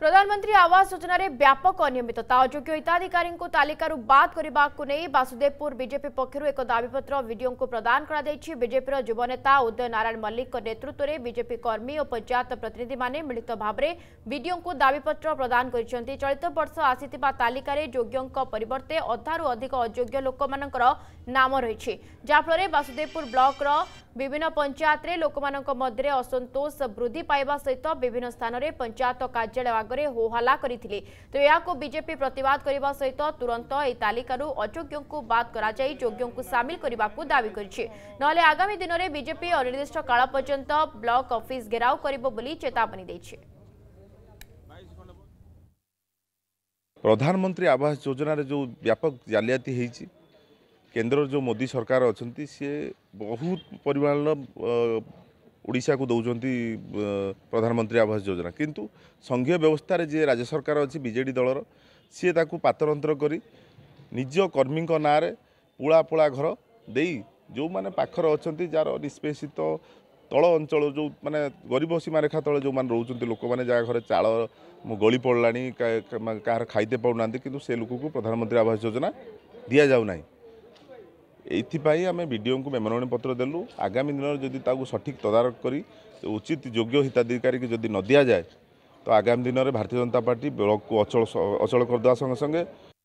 प्रधानमंत्री आवास योजन व्यापक अनियमितता अयोग्य हिताधिकारी तालिकार बात करने को बासुदेवपुर विजेपी पक्ष एक दावीपत्र विडीओ को प्रदान करजेपी जुवनेता उदय नारायण मल्लिक नेतृत्व में विजेपी कर्मी और पंचायत प्रतिनिधि मैंने मिलित भाव में विडीओ को दावीपत्र प्रदान कर चलित बर्ष आसी तालिकार योग्यों पर अधिक अजोग्य लोक नाम रही जहाँफल बासुदेवपुर ब्लक ବିଭିନ୍ନ ପଞ୍ଚାୟତରେ ଲୋକମାନଙ୍କ ମଧ୍ୟରେ ଅସନ୍ତୋଷ ବୃଦ୍ଧି ପାଇବା ସହିତ ବିଭିନ୍ନ ସ୍ଥାନରେ ପଞ୍ଚାୟତ କାର୍ଯ୍ୟାଳୟ ଆଗରେ ହୋହାଲ୍ଲା କରିଥିଲେ ତ ଏହାକୁ ବିଜେପି ପ୍ରତିବାଦ କରିବା ସହିତ ତୁରନ୍ତ ଏହି ତାଲିକାରୁ ଅଯୋଗ୍ୟଙ୍କୁ ବାଦ୍ କରାଯାଇ ଯୋଗ୍ୟଙ୍କୁ ସାମିଲ କରିବାକୁ ଦାବି କରିଛି ନହେଲେ ଆଗାମୀ ଦିନରେ ବିଜେପି ଅନିର୍ଦ୍ଦିଷ୍ଟ କାଳ ପର୍ଯ୍ୟନ୍ତ ବ୍ଲକ ଅଫିସ ଘେରାଉ କରିବ ବୋଲି ଚେତାବନୀ ଦେଇଛି ପ୍ରଧାନମନ୍ତ୍ରୀ ଆବାସ ଯୋଜନାରେ ଯେଉଁ ବ୍ୟାପକ ଜାଲିଆତି ହେଇଛି କେନ୍ଦ୍ର ଯେଉଁ ମୋଦି ସରକାର ଅଛନ୍ତି ସିଏ ବହୁତ ପରିମାଣର ଓଡ଼ିଶାକୁ ଦେଉଛନ୍ତି ପ୍ରଧାନମନ୍ତ୍ରୀ ଆବାସ ଯୋଜନା କିନ୍ତୁ ସଂଘୀୟ ବ୍ୟବସ୍ଥାରେ ଯିଏ ରାଜ୍ୟ ସରକାର ଅଛି ବିଜେଡ଼ି ଦଳର ସିଏ ତାକୁ ପାତରଅନ୍ତର କରି ନିଜ କର୍ମୀଙ୍କ ନାଁରେ ପୁଳା ପୁଳା ଘର ଦେଇ ଯେଉଁମାନେ ପାଖରେ ଅଛନ୍ତି ଯାହାର ନିଷ୍ପେଷିତ ତଳ ଅଞ୍ଚଳ ଯେଉଁ ମାନେ ଗରିବ ସୀମାରେଖା ତଳେ ଯେଉଁମାନେ ରହୁଛନ୍ତି ଲୋକମାନେ ଯାହା ଘରେ ଚାଳ ଗଳି ପଡ଼ିଲାଣି କାହାର ଖାଇତେ ପାଉନାହାନ୍ତି କିନ୍ତୁ ସେ ଲୋକକୁ ପ୍ରଧାନମନ୍ତ୍ରୀ ଆବାସ ଯୋଜନା ଦିଆଯାଉନାହିଁ ଏଇଥିପାଇଁ ଆମେ ବିଡ଼ିଓଙ୍କୁ ମେମୋରାଣ୍ଡମ୍ ପତ୍ର ଦେଲୁ ଆଗାମୀ ଦିନରେ ଯଦି ତାକୁ ସଠିକ୍ ତଦାରଖ କରି ଉଚିତ ଯୋଗ୍ୟ ହିତାଧିକାରୀକି ଯଦି ନ ଦିଆଯାଏ ତ ଆଗାମୀ ଦିନରେ ଭାରତୀୟ ଜନତା ପାର୍ଟି ବ୍ଲକକୁ ଅଚଳ ଅଚଳ କରିଦେବା ସଙ୍ଗେ ସଙ୍ଗେ